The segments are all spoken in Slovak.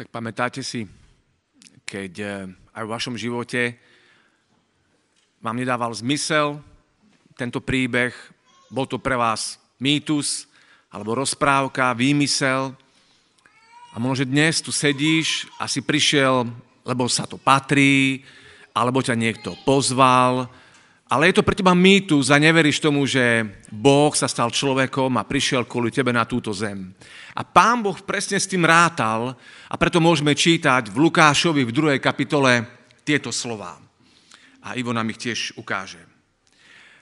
tak pamätáte si, keď eh, aj v vašom živote vám nedával zmysel tento príbeh, bol to pre vás mýtus, alebo rozprávka, výmysel. A možno, že dnes tu sedíš a si prišiel, lebo sa to patrí, alebo ťa niekto pozval, ale je to pre teba mýtus a neveríš tomu, že Boh sa stal človekom a prišiel kvôli tebe na túto zem. A pán Boh presne s tým rátal a preto môžeme čítať v Lukášovi v 2. kapitole tieto slova. A Ivo nám ich tiež ukáže.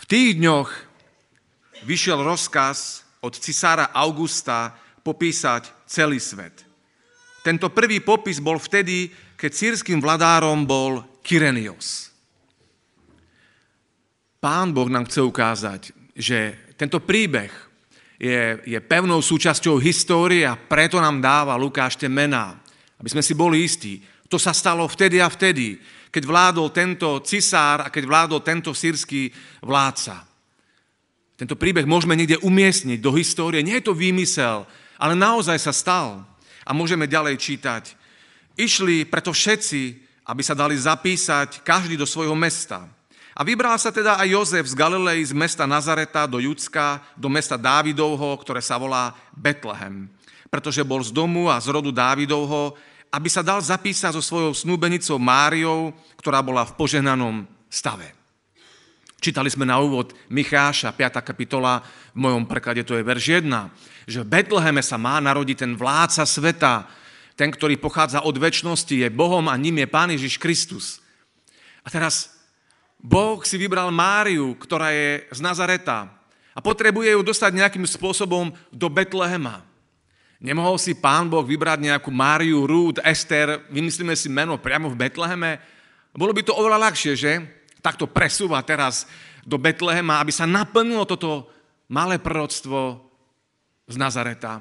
V tých dňoch vyšiel rozkaz od cisára Augusta popísať celý svet. Tento prvý popis bol vtedy, keď sírským vladárom bol Kyrenios. Pán Boh nám chce ukázať, že tento príbeh je, je pevnou súčasťou histórie a preto nám dáva Lukáš tie mená, aby sme si boli istí. To sa stalo vtedy a vtedy, keď vládol tento cisár a keď vládol tento sírsky vládca. Tento príbeh môžeme niekde umiestniť do histórie. Nie je to výmysel, ale naozaj sa stal. A môžeme ďalej čítať. Išli preto všetci, aby sa dali zapísať každý do svojho mesta. A vybral sa teda aj Jozef z Galilei, z mesta Nazareta do Judska, do mesta Dávidovho, ktoré sa volá Betlehem, pretože bol z domu a z rodu Dávidovho, aby sa dal zapísať so svojou snúbenicou Máriou, ktorá bola v požehnanom stave. Čítali sme na úvod Micháša, 5. kapitola, v mojom preklade to je verš 1, že v Betleheme sa má narodiť ten vládca sveta, ten, ktorý pochádza od väčšnosti, je Bohom a ním je Pán Ježiš Kristus. A teraz Boh si vybral Máriu, ktorá je z Nazareta a potrebuje ju dostať nejakým spôsobom do Betlehema. Nemohol si pán Boh vybrať nejakú Máriu, Rúd, Ester, vymyslíme si meno priamo v Betleheme? Bolo by to oveľa ľahšie, že? Takto presúva teraz do Betlehema, aby sa naplnilo toto malé proroctvo z Nazareta.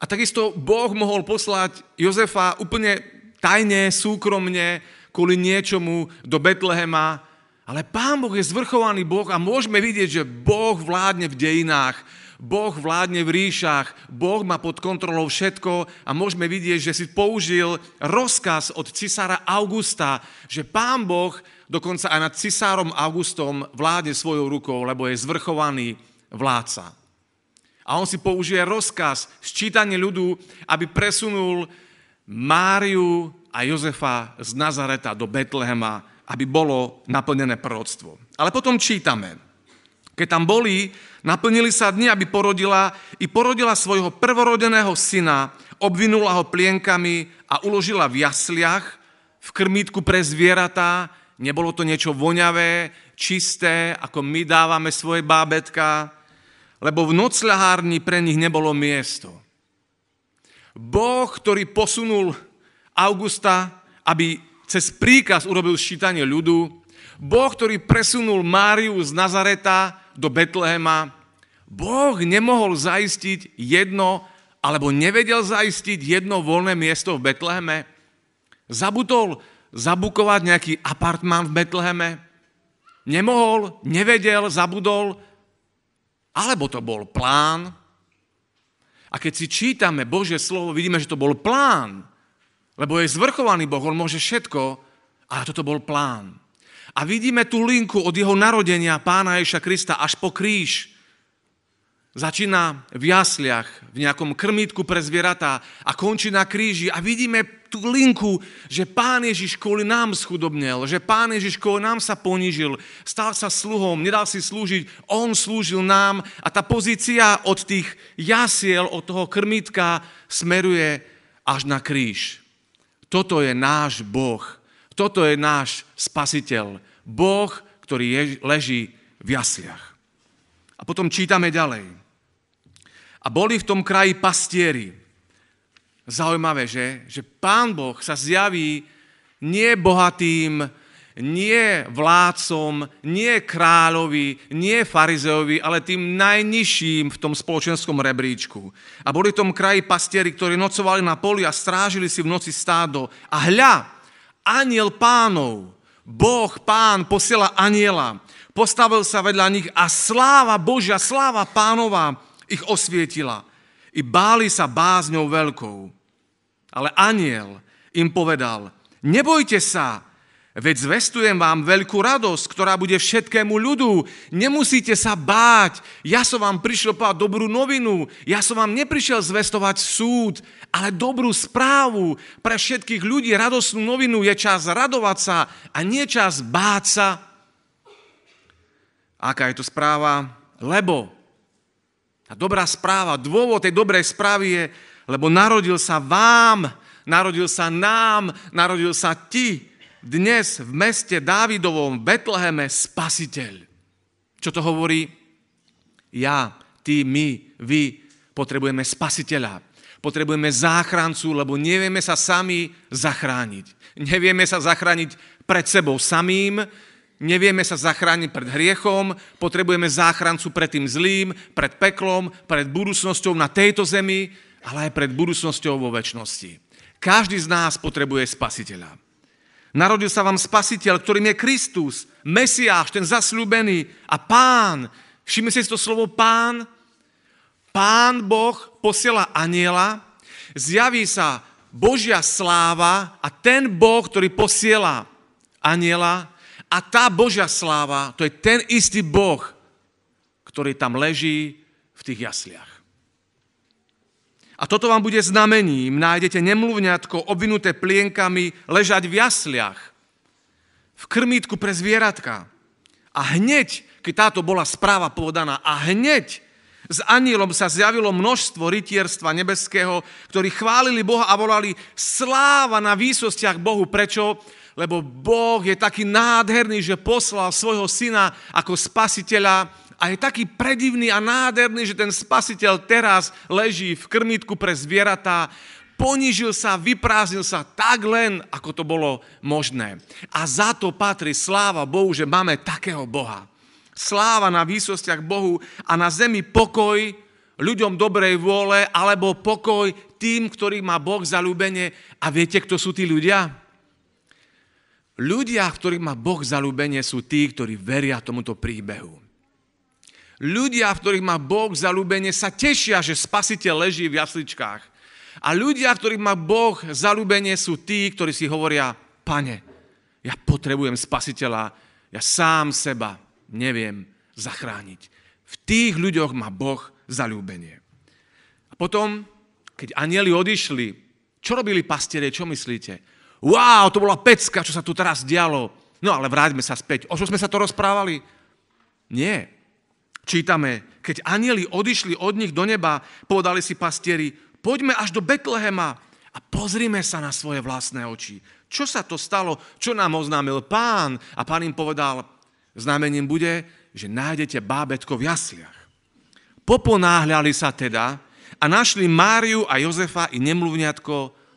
A takisto Boh mohol poslať Jozefa úplne tajne, súkromne, kvôli niečomu do Betlehema, ale Pán Boh je zvrchovaný Boh a môžeme vidieť, že Boh vládne v dejinách, Boh vládne v ríšach, Boh má pod kontrolou všetko a môžeme vidieť, že si použil rozkaz od cisára Augusta, že Pán Boh dokonca aj nad cisárom Augustom vládne svojou rukou, lebo je zvrchovaný vládca. A on si použije rozkaz, sčítanie ľudu, aby presunul Máriu a Jozefa z Nazareta do Betlehema, aby bolo naplnené proroctvo. Ale potom čítame, keď tam boli, naplnili sa dni, aby porodila i porodila svojho prvorodeného syna, obvinula ho plienkami a uložila v jasliach, v krmítku pre zvieratá. Nebolo to niečo voňavé, čisté, ako my dávame svoje bábetka, lebo v nocľahárni pre nich nebolo miesto. Boh, ktorý posunul Augusta, aby cez príkaz urobil šítanie ľudu. Boh, ktorý presunul Máriu z Nazareta do Betlehema. Boh nemohol zaistiť jedno, alebo nevedel zaistiť jedno voľné miesto v Betleheme. Zabudol zabukovať nejaký apartmán v Betleheme. Nemohol, nevedel, zabudol. Alebo to bol plán. A keď si čítame Božie slovo, vidíme, že to bol plán. Lebo je zvrchovaný Boh, on môže všetko, ale toto bol plán. A vidíme tú linku od jeho narodenia pána Ježa Krista až po kríž. Začína v jasliach, v nejakom krmítku pre zvieratá a končí na kríži. A vidíme tú linku, že pán Ježiš kvôli nám schudobnel, že pán Ježiš kvôli nám sa ponížil, stal sa sluhom, nedal si slúžiť, on slúžil nám a tá pozícia od tých jasiel, od toho krmítka smeruje až na kríž. Toto je náš Boh. Toto je náš spasiteľ. Boh, ktorý je, leží v jasliach. A potom čítame ďalej. A boli v tom kraji pastieri. Zaujímavé, že? Že pán Boh sa zjaví nebohatým. bohatým nie vládcom, nie kráľovi, nie farizeovi, ale tým najnižším v tom spoločenskom rebríčku. A boli v tom kraji pastieri, ktorí nocovali na poli a strážili si v noci stádo. A hľa, aniel pánov, Boh, pán, posiela aniela. Postavil sa vedľa nich a sláva Božia, sláva pánova ich osvietila. I báli sa bázňou veľkou. Ale aniel im povedal, nebojte sa, Veď zvestujem vám veľkú radosť, ktorá bude všetkému ľudu. Nemusíte sa báť. Ja som vám prišiel povedať dobrú novinu. Ja som vám neprišiel zvestovať súd, ale dobrú správu. Pre všetkých ľudí radosnú novinu je čas radovať sa a nie čas báť sa. Aká je to správa? Lebo. A dobrá správa, dôvod tej dobrej správy je, lebo narodil sa vám, narodil sa nám, narodil sa ti, dnes v meste Dávidovom v Betleheme spasiteľ. Čo to hovorí? Ja, ty, my, vy potrebujeme spasiteľa. Potrebujeme záchrancu, lebo nevieme sa sami zachrániť. Nevieme sa zachrániť pred sebou samým, nevieme sa zachrániť pred hriechom, potrebujeme záchrancu pred tým zlým, pred peklom, pred budúcnosťou na tejto zemi, ale aj pred budúcnosťou vo väčšnosti. Každý z nás potrebuje spasiteľa. Narodil sa vám spasiteľ, ktorým je Kristus, Mesiáš, ten zasľúbený a pán. všimne si to slovo pán. Pán Boh posiela aniela, zjaví sa Božia sláva a ten Boh, ktorý posiela aniela a tá Božia sláva, to je ten istý Boh, ktorý tam leží v tých jasliach. A toto vám bude znamením. Nájdete nemluvňatko obvinuté plienkami ležať v jasliach, v krmítku pre zvieratka. A hneď, keď táto bola správa podaná, a hneď s anielom sa zjavilo množstvo rytierstva nebeského, ktorí chválili Boha a volali sláva na výsostiach Bohu. Prečo? Lebo Boh je taký nádherný, že poslal svojho syna ako spasiteľa a je taký predivný a nádherný, že ten spasiteľ teraz leží v krmitku pre zvieratá, ponížil sa, vyprázdnil sa tak len, ako to bolo možné. A za to patrí sláva Bohu, že máme takého Boha. Sláva na výsostiach Bohu a na zemi pokoj ľuďom dobrej vôle alebo pokoj tým, ktorých má Boh ľúbenie. A viete, kto sú tí ľudia? Ľudia, ktorých má Boh ľúbenie, sú tí, ktorí veria tomuto príbehu. Ľudia, v ktorých má Boh zalúbenie, sa tešia, že spasiteľ leží v jasličkách. A ľudia, v ktorých má Boh zalúbenie, sú tí, ktorí si hovoria, pane, ja potrebujem spasiteľa, ja sám seba neviem zachrániť. V tých ľuďoch má Boh zalúbenie. A potom, keď anieli odišli, čo robili pastierie, čo myslíte? Wow, to bola pecka, čo sa tu teraz dialo. No ale vráťme sa späť. O čo sme sa to rozprávali? Nie. Čítame, keď anieli odišli od nich do neba, povedali si pastieri, poďme až do Betlehema a pozrime sa na svoje vlastné oči. Čo sa to stalo? Čo nám oznámil pán? A pán im povedal, znamením bude, že nájdete bábetko v jasliach. Poponáhľali sa teda a našli Máriu a Jozefa i nemluvňatko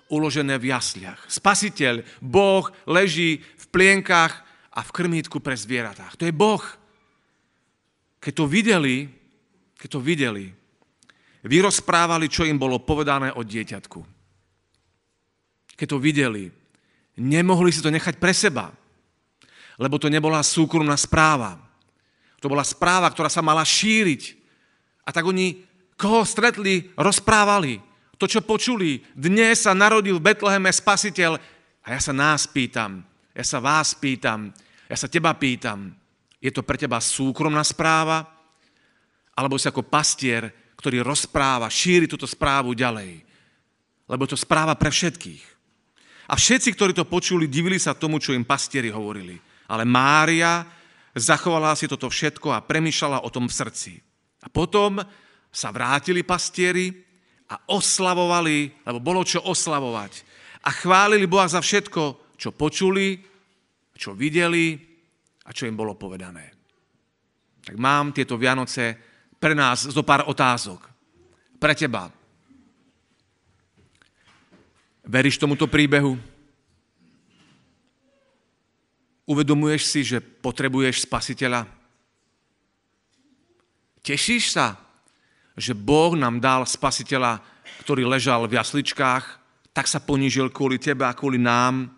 uložené v jasliach. Spasiteľ, Boh leží v plienkach a v krmítku pre zvieratách. To je Boh. Keď to videli, keď to videli, vyrozprávali, čo im bolo povedané o dieťatku. Keď to videli, nemohli si to nechať pre seba, lebo to nebola súkromná správa. To bola správa, ktorá sa mala šíriť. A tak oni, koho stretli, rozprávali. To, čo počuli, dnes sa narodil v Betleheme spasiteľ. A ja sa nás pýtam, ja sa vás pýtam, ja sa teba pýtam. Je to pre teba súkromná správa, alebo si ako pastier, ktorý rozpráva, šíri túto správu ďalej. Lebo je to správa pre všetkých. A všetci, ktorí to počuli, divili sa tomu, čo im pastieri hovorili. Ale Mária zachovala si toto všetko a premýšľala o tom v srdci. A potom sa vrátili pastieri a oslavovali, lebo bolo čo oslavovať. A chválili Boha za všetko, čo počuli, čo videli, a čo im bolo povedané. Tak mám tieto Vianoce pre nás zo pár otázok. Pre teba. Veríš tomuto príbehu? Uvedomuješ si, že potrebuješ spasiteľa? Tešíš sa, že Boh nám dal spasiteľa, ktorý ležal v jasličkách, tak sa ponížil kvôli tebe a kvôli nám?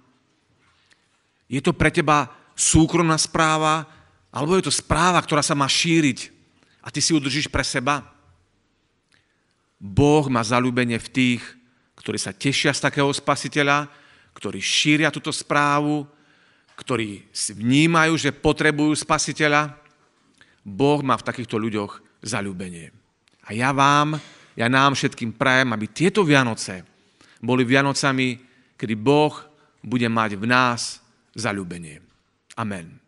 Je to pre teba súkromná správa, alebo je to správa, ktorá sa má šíriť a ty si ju držíš pre seba? Boh má zalúbenie v tých, ktorí sa tešia z takého spasiteľa, ktorí šíria túto správu, ktorí vnímajú, že potrebujú spasiteľa. Boh má v takýchto ľuďoch zalúbenie. A ja vám, ja nám všetkým prajem, aby tieto Vianoce boli Vianocami, kedy Boh bude mať v nás zalúbenie. Amen.